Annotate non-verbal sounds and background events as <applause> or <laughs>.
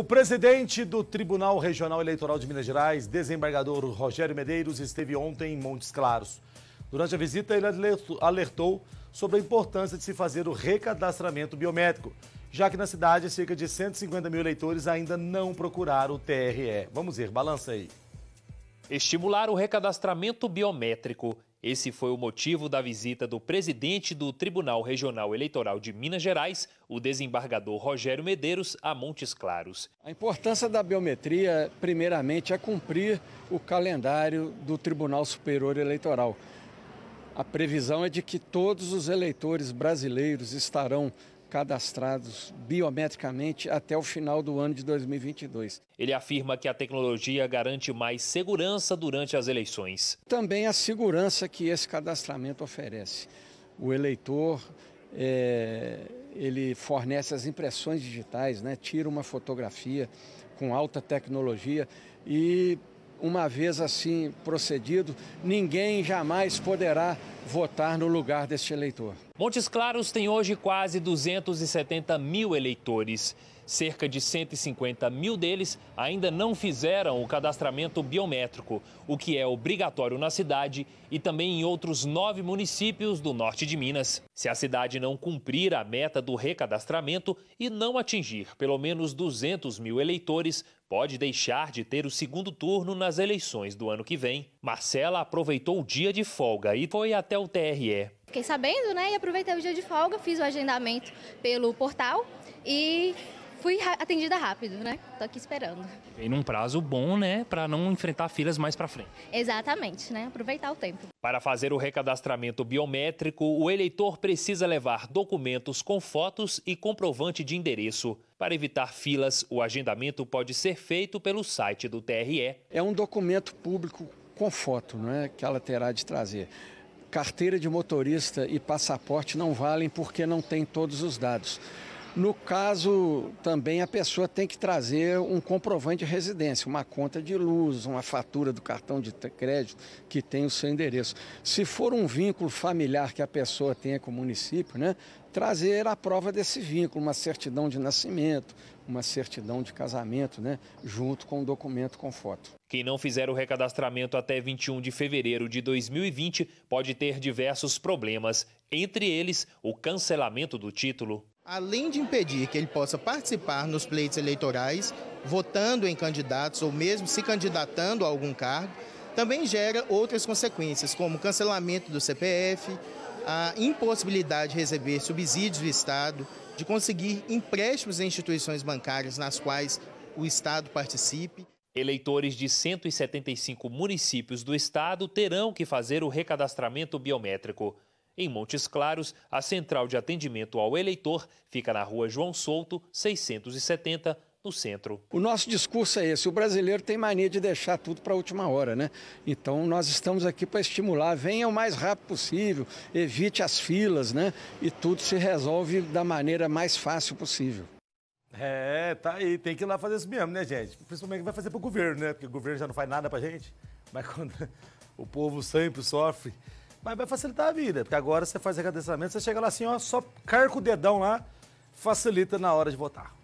O presidente do Tribunal Regional Eleitoral de Minas Gerais, desembargador Rogério Medeiros, esteve ontem em Montes Claros. Durante a visita, ele alertou sobre a importância de se fazer o recadastramento biométrico, já que na cidade cerca de 150 mil eleitores ainda não procuraram o TRE. Vamos ver, balança aí. Estimular o recadastramento biométrico. Esse foi o motivo da visita do presidente do Tribunal Regional Eleitoral de Minas Gerais, o desembargador Rogério Medeiros, a Montes Claros. A importância da biometria, primeiramente, é cumprir o calendário do Tribunal Superior Eleitoral. A previsão é de que todos os eleitores brasileiros estarão cadastrados biometricamente até o final do ano de 2022. Ele afirma que a tecnologia garante mais segurança durante as eleições. Também a segurança que esse cadastramento oferece. O eleitor é, ele fornece as impressões digitais, né? tira uma fotografia com alta tecnologia e uma vez assim procedido, ninguém jamais poderá votar no lugar deste eleitor. Montes Claros tem hoje quase 270 mil eleitores. Cerca de 150 mil deles ainda não fizeram o cadastramento biométrico, o que é obrigatório na cidade e também em outros nove municípios do norte de Minas. Se a cidade não cumprir a meta do recadastramento e não atingir pelo menos 200 mil eleitores, pode deixar de ter o segundo turno nas eleições do ano que vem. Marcela aproveitou o dia de folga e foi até o TRE. Fiquei sabendo, né? E aproveitei o dia de folga, fiz o agendamento pelo portal e fui atendida rápido, né? Tô aqui esperando. E num prazo bom, né? Para não enfrentar filas mais para frente. Exatamente, né? Aproveitar o tempo. Para fazer o recadastramento biométrico, o eleitor precisa levar documentos com fotos e comprovante de endereço. Para evitar filas, o agendamento pode ser feito pelo site do TRE. É um documento público com foto, não é? Que ela terá de trazer carteira de motorista e passaporte não valem porque não tem todos os dados. No caso, também a pessoa tem que trazer um comprovante de residência, uma conta de luz, uma fatura do cartão de crédito que tem o seu endereço. Se for um vínculo familiar que a pessoa tenha com o município, né, trazer a prova desse vínculo, uma certidão de nascimento, uma certidão de casamento, né, junto com um documento com foto. Quem não fizer o recadastramento até 21 de fevereiro de 2020 pode ter diversos problemas, entre eles o cancelamento do título. Além de impedir que ele possa participar nos pleitos eleitorais, votando em candidatos ou mesmo se candidatando a algum cargo, também gera outras consequências, como cancelamento do CPF, a impossibilidade de receber subsídios do Estado, de conseguir empréstimos em instituições bancárias nas quais o Estado participe. Eleitores de 175 municípios do estado terão que fazer o recadastramento biométrico. Em Montes Claros, a central de atendimento ao eleitor fica na rua João Souto, 670, no centro. O nosso discurso é esse: o brasileiro tem mania de deixar tudo para a última hora, né? Então nós estamos aqui para estimular, venha o mais rápido possível, evite as filas, né? E tudo se resolve da maneira mais fácil possível. É, tá aí. Tem que ir lá fazer isso mesmo, né, gente? Principalmente vai fazer pro governo, né? Porque o governo já não faz nada pra gente. Mas quando <laughs> o povo sempre sofre. Mas vai facilitar a vida, porque agora você faz agradecimento, você chega lá assim, ó, só carca o dedão lá, facilita na hora de votar.